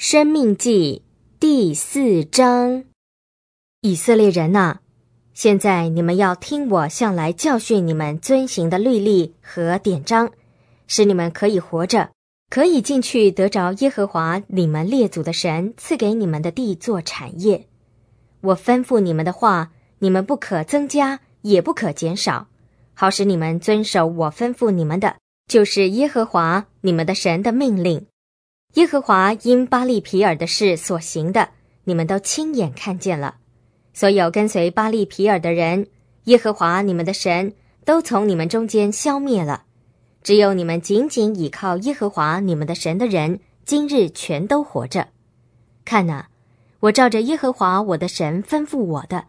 《生命记》第四章，以色列人呐，现在你们要听我向来教训你们遵行的律例和典章，使你们可以活着，可以进去得着耶和华你们列祖的神赐给你们的地做产业。我吩咐你们的话，你们不可增加，也不可减少，好使你们遵守我吩咐你们的，就是耶和华你们的神的命令。耶和华因巴利皮尔的事所行的，你们都亲眼看见了。所有跟随巴利皮尔的人，耶和华你们的神都从你们中间消灭了。只有你们仅仅倚靠耶和华你们的神的人，今日全都活着。看呐，我照着耶和华我的神吩咐我的，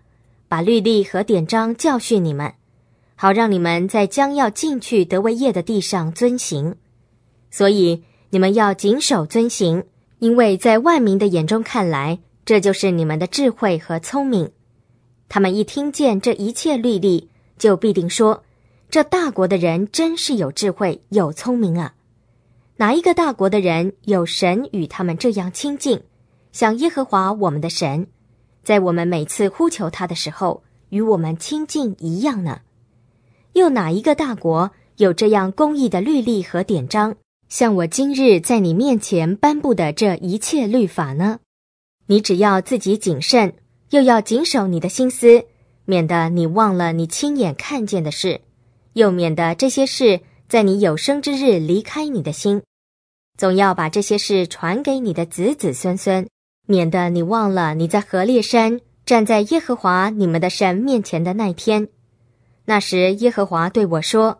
把律例和典章教训你们，好让你们在将要进去得为业的地上遵行。所以。你们要谨守遵行，因为在万民的眼中看来，这就是你们的智慧和聪明。他们一听见这一切律例，就必定说：这大国的人真是有智慧、有聪明啊！哪一个大国的人有神与他们这样亲近，像耶和华我们的神，在我们每次呼求他的时候与我们亲近一样呢？又哪一个大国有这样公义的律例和典章？像我今日在你面前颁布的这一切律法呢？你只要自己谨慎，又要谨守你的心思，免得你忘了你亲眼看见的事，又免得这些事在你有生之日离开你的心，总要把这些事传给你的子子孙孙，免得你忘了你在何烈山站在耶和华你们的神面前的那一天。那时耶和华对我说：“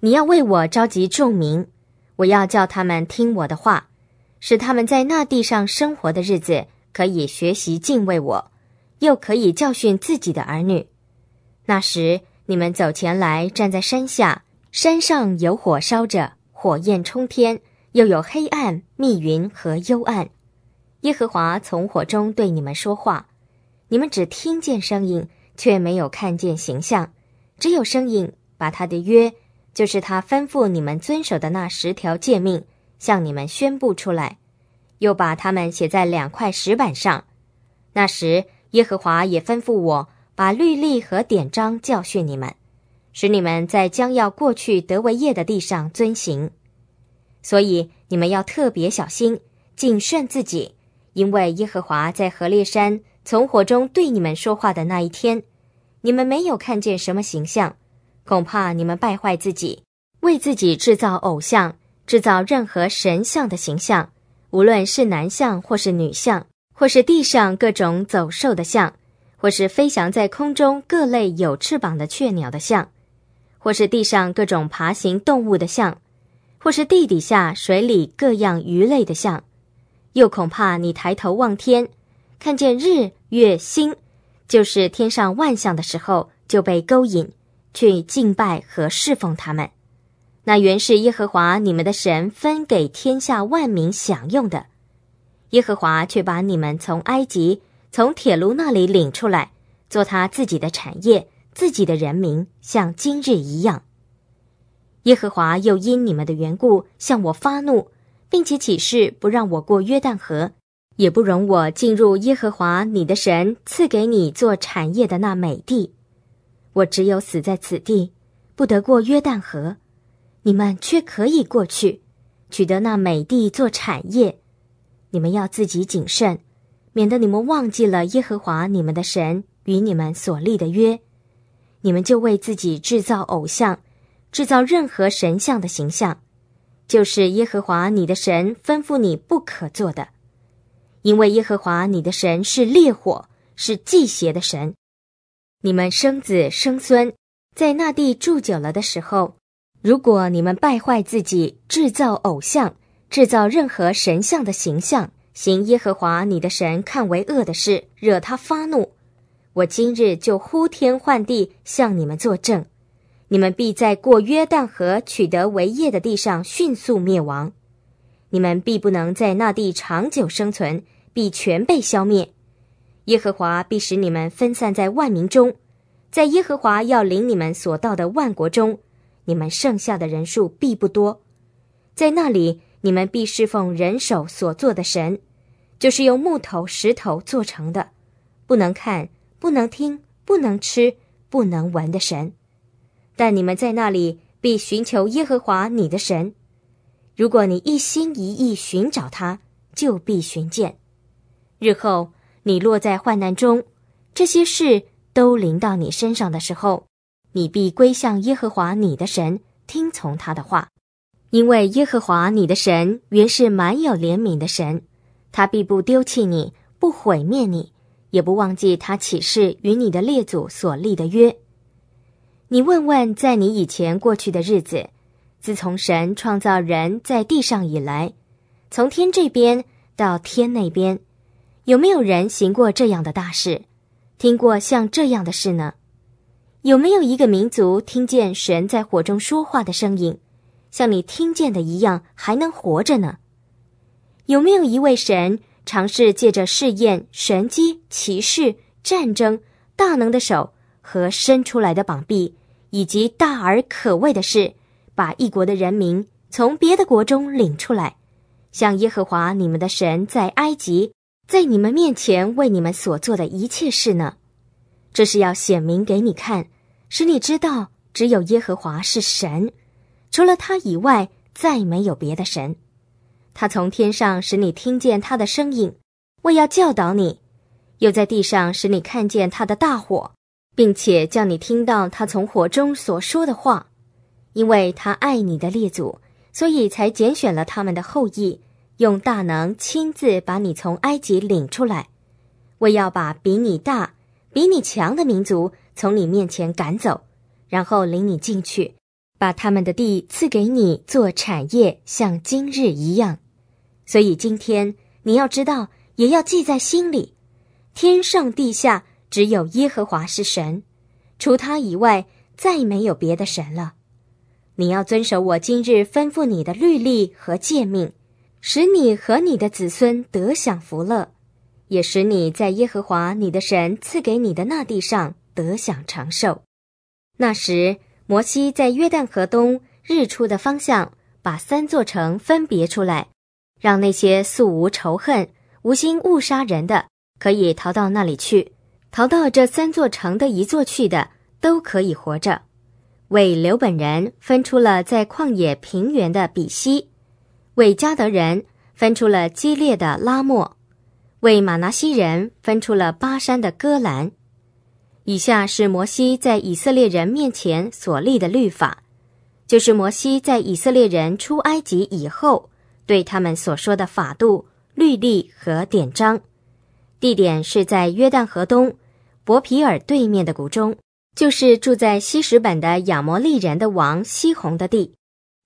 你要为我召集众民。”我要叫他们听我的话，使他们在那地上生活的日子，可以学习敬畏我，又可以教训自己的儿女。那时你们走前来，站在山下，山上有火烧着，火焰冲天，又有黑暗、密云和幽暗。耶和华从火中对你们说话，你们只听见声音，却没有看见形象，只有声音把他的约。就是他吩咐你们遵守的那十条诫命，向你们宣布出来，又把它们写在两块石板上。那时，耶和华也吩咐我把律例和典章教训你们，使你们在将要过去德为业的地上遵行。所以，你们要特别小心，谨慎自己，因为耶和华在何烈山从火中对你们说话的那一天，你们没有看见什么形象。恐怕你们败坏自己，为自己制造偶像，制造任何神像的形象，无论是男像或是女像，或是地上各种走兽的像，或是飞翔在空中各类有翅膀的雀鸟的像，或是地上各种爬行动物的像，或是地底下水里各样鱼类的像，又恐怕你抬头望天，看见日月星，就是天上万象的时候，就被勾引。去敬拜和侍奉他们，那原是耶和华你们的神分给天下万民享用的。耶和华却把你们从埃及、从铁炉那里领出来，做他自己的产业、自己的人民，像今日一样。耶和华又因你们的缘故向我发怒，并且起誓不让我过约旦河，也不容我进入耶和华你的神赐给你做产业的那美地。我只有死在此地，不得过约旦河。你们却可以过去，取得那美地做产业。你们要自己谨慎，免得你们忘记了耶和华你们的神与你们所立的约。你们就为自己制造偶像，制造任何神像的形象，就是耶和华你的神吩咐你不可做的。因为耶和华你的神是烈火，是祭邪的神。你们生子生孙，在那地住久了的时候，如果你们败坏自己，制造偶像，制造任何神像的形象，行耶和华你的神看为恶的事，惹他发怒，我今日就呼天唤地向你们作证，你们必在过约旦河取得为业的地上迅速灭亡，你们必不能在那地长久生存，必全被消灭。耶和华必使你们分散在万民中，在耶和华要领你们所到的万国中，你们剩下的人数必不多。在那里，你们必侍奉人手所做的神，就是用木头、石头做成的，不能看、不能听、不能吃、不能闻的神。但你们在那里必寻求耶和华你的神。如果你一心一意寻找他，就必寻见。日后。你落在患难中，这些事都临到你身上的时候，你必归向耶和华你的神，听从他的话，因为耶和华你的神原是满有怜悯的神，他必不丢弃你，不毁灭你，也不忘记他起誓与你的列祖所立的约。你问问，在你以前过去的日子，自从神创造人在地上以来，从天这边到天那边。有没有人行过这样的大事，听过像这样的事呢？有没有一个民族听见神在火中说话的声音，像你听见的一样还能活着呢？有没有一位神尝试借着试验、神机、骑士、战争、大能的手和伸出来的膀臂，以及大而可畏的事，把一国的人民从别的国中领出来，像耶和华你们的神在埃及？在你们面前为你们所做的一切事呢？这是要显明给你看，使你知道只有耶和华是神，除了他以外再没有别的神。他从天上使你听见他的声音，为要教导你；又在地上使你看见他的大火，并且叫你听到他从火中所说的话，因为他爱你的列祖，所以才拣选了他们的后裔。用大能亲自把你从埃及领出来，我要把比你大、比你强的民族从你面前赶走，然后领你进去，把他们的地赐给你做产业，像今日一样。所以今天你要知道，也要记在心里：天上地下只有耶和华是神，除他以外再没有别的神了。你要遵守我今日吩咐你的律例和诫命。使你和你的子孙得享福乐，也使你在耶和华你的神赐给你的那地上得享长寿。那时，摩西在约旦河东日出的方向，把三座城分别出来，让那些素无仇恨、无心误杀人的，可以逃到那里去。逃到这三座城的一座去的，都可以活着。为刘本人，分出了在旷野平原的比西为加德人分出了激烈的拉莫，为马拿西人分出了巴山的戈兰。以下是摩西在以色列人面前所立的律法，就是摩西在以色列人出埃及以后对他们所说的法度、律例和典章。地点是在约旦河东伯皮尔对面的谷中，就是住在西实本的亚摩利人的王西宏的地。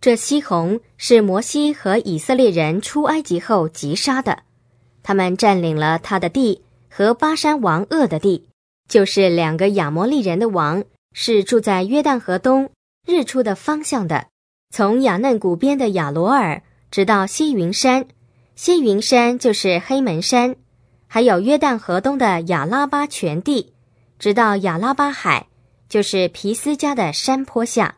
这西洪是摩西和以色列人出埃及后击杀的，他们占领了他的地和巴山王恶的地，就是两个亚摩利人的王，是住在约旦河东日出的方向的，从雅嫩谷边的雅罗尔直到西云山，西云山就是黑门山，还有约旦河东的亚拉巴全地，直到亚拉巴海，就是皮斯加的山坡下。